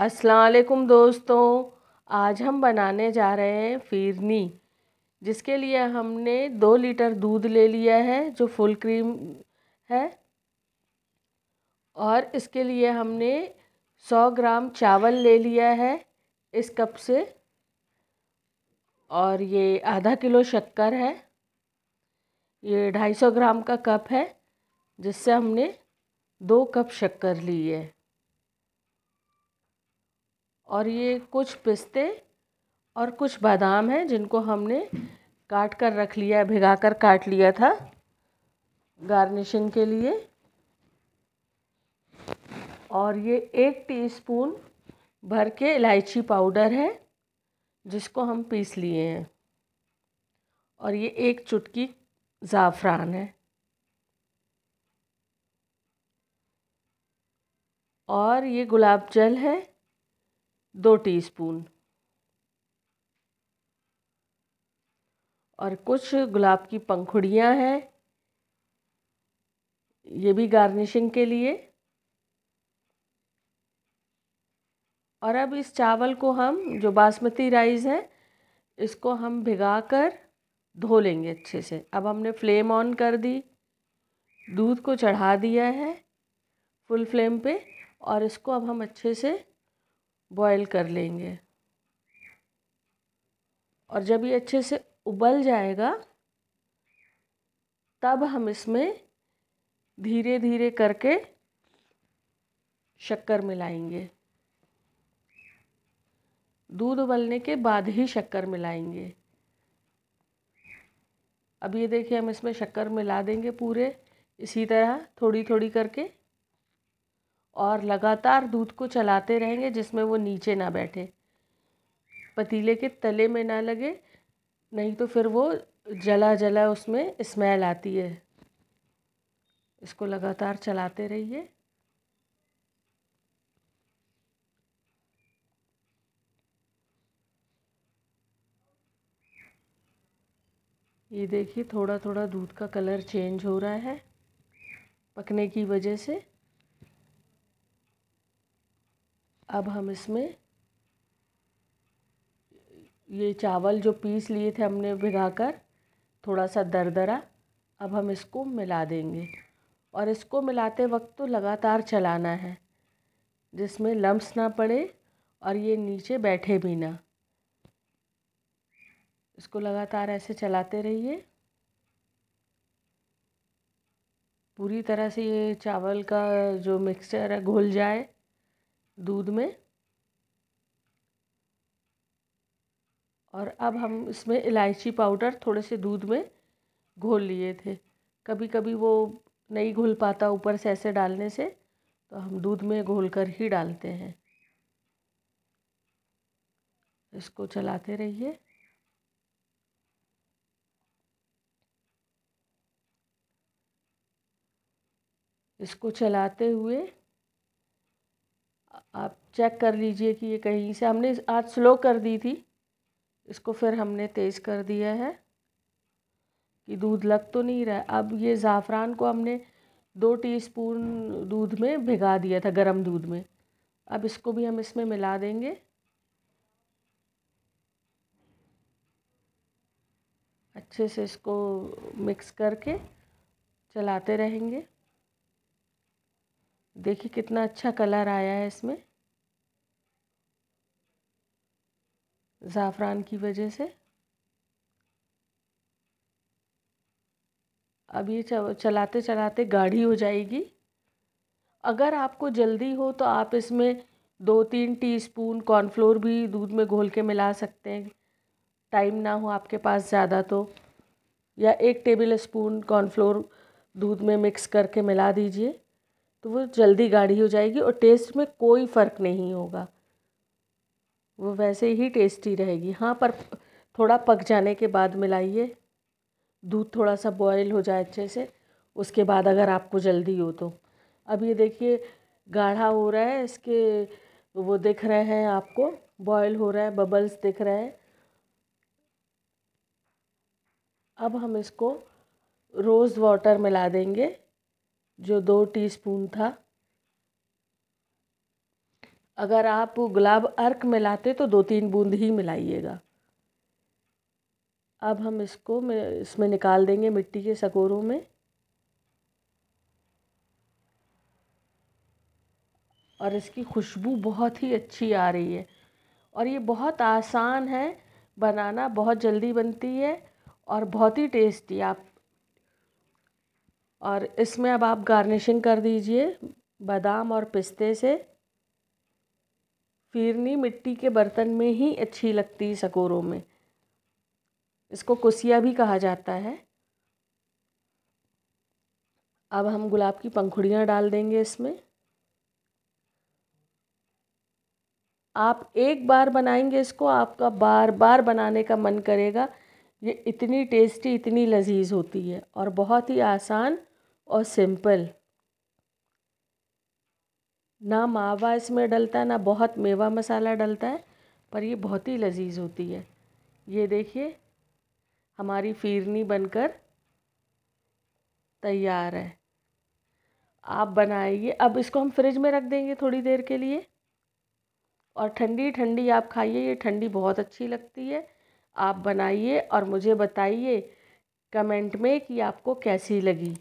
अस्सलाम दोस्तों आज हम बनाने जा रहे हैं फिरनी जिसके लिए हमने दो लीटर दूध ले लिया है जो फुल क्रीम है और इसके लिए हमने सौ ग्राम चावल ले लिया है इस कप से और ये आधा किलो शक्कर है ये ढाई सौ ग्राम का कप है जिससे हमने दो कप शक्कर ली है और ये कुछ पिस्ते और कुछ बादाम हैं जिनको हमने काट कर रख लिया भिगा कर काट लिया था गार्निशिंग के लिए और ये एक टीस्पून भर के इलायची पाउडर है जिसको हम पीस लिए हैं और ये एक चुटकी ज़ाफ़रान है और ये गुलाब जल है दो टीस्पून और कुछ गुलाब की पंखुड़ियाँ हैं ये भी गार्निशिंग के लिए और अब इस चावल को हम जो बासमती राइस है इसको हम भिगा कर धो लेंगे अच्छे से अब हमने फ्लेम ऑन कर दी दूध को चढ़ा दिया है फुल फ्लेम पे और इसको अब हम अच्छे से बॉयल कर लेंगे और जब ये अच्छे से उबल जाएगा तब हम इसमें धीरे धीरे करके शक्कर मिलाएंगे दूध उबलने के बाद ही शक्कर मिलाएंगे अब ये देखिए हम इसमें शक्कर मिला देंगे पूरे इसी तरह थोड़ी थोड़ी करके और लगातार दूध को चलाते रहेंगे जिसमें वो नीचे ना बैठे पतीले के तले में ना लगे नहीं तो फिर वो जला जला उसमें स्मेल आती है इसको लगातार चलाते रहिए ये देखिए थोड़ा थोड़ा दूध का कलर चेंज हो रहा है पकने की वजह से अब हम इसमें ये चावल जो पीस लिए थे हमने भिगा कर थोड़ा सा दरदरा अब हम इसको मिला देंगे और इसको मिलाते वक्त तो लगातार चलाना है जिसमें लम्स ना पड़े और ये नीचे बैठे भी ना इसको लगातार ऐसे चलाते रहिए पूरी तरह से ये चावल का जो मिक्सचर है घुल जाए दूध में और अब हम इसमें इलायची पाउडर थोड़े से दूध में घोल लिए थे कभी कभी वो नहीं घुल पाता ऊपर से ऐसे डालने से तो हम दूध में घोल कर ही डालते हैं इसको चलाते रहिए इसको चलाते हुए आप चेक कर लीजिए कि ये कहीं से हमने आज स्लो कर दी थी इसको फिर हमने तेज़ कर दिया है कि दूध लग तो नहीं रहा अब ये ज़ाफ़रान को हमने दो टीस्पून दूध में भिगा दिया था गरम दूध में अब इसको भी हम इसमें मिला देंगे अच्छे से इसको मिक्स करके चलाते रहेंगे देखिए कितना अच्छा कलर आया है इसमें ज़ाफ़रान की वजह से अब ये चलाते चलाते गाढ़ी हो जाएगी अगर आपको जल्दी हो तो आप इसमें दो तीन टीस्पून कॉर्नफ्लोर भी दूध में घोल के मिला सकते हैं टाइम ना हो आपके पास ज़्यादा तो या एक टेबल स्पून कॉर्नफ्लोर दूध में मिक्स करके मिला दीजिए तो वो जल्दी गाढ़ी हो जाएगी और टेस्ट में कोई फ़र्क नहीं होगा वो वैसे ही टेस्टी रहेगी हाँ पर थोड़ा पक जाने के बाद मिलाइए दूध थोड़ा सा बॉयल हो जाए अच्छे से उसके बाद अगर आपको जल्दी हो तो अब ये देखिए गाढ़ा हो रहा है इसके वो दिख रहे हैं आपको बॉयल हो रहा है बबल्स दिख रहे हैं अब हम इसको रोज़ वाटर मिला देंगे जो दो टीस्पून था अगर आप गुलाब अर्क मिलाते तो दो तीन बूंद ही मिलाइएगा अब हम इसको इसमें निकाल देंगे मिट्टी के सकोरों में और इसकी खुशबू बहुत ही अच्छी आ रही है और ये बहुत आसान है बनाना बहुत जल्दी बनती है और बहुत ही टेस्टी आप और इसमें अब आप गार्निशिंग कर दीजिए बादाम और पिस्ते से फिरनी मिट्टी के बर्तन में ही अच्छी लगती सकोरों में इसको कुसिया भी कहा जाता है अब हम गुलाब की पंखुड़ियाँ डाल देंगे इसमें आप एक बार बनाएंगे इसको आपका बार बार बनाने का मन करेगा ये इतनी टेस्टी इतनी लजीज होती है और बहुत ही आसान और सिंपल ना मावा इसमें डलता है ना बहुत मेवा मसाला डलता है पर ये बहुत ही लजीज होती है ये देखिए हमारी फिरनी बनकर तैयार है आप बनाइए अब इसको हम फ्रिज में रख देंगे थोड़ी देर के लिए और ठंडी ठंडी आप खाइए ये ठंडी बहुत अच्छी लगती है आप बनाइए और मुझे बताइए कमेंट में कि आपको कैसी लगी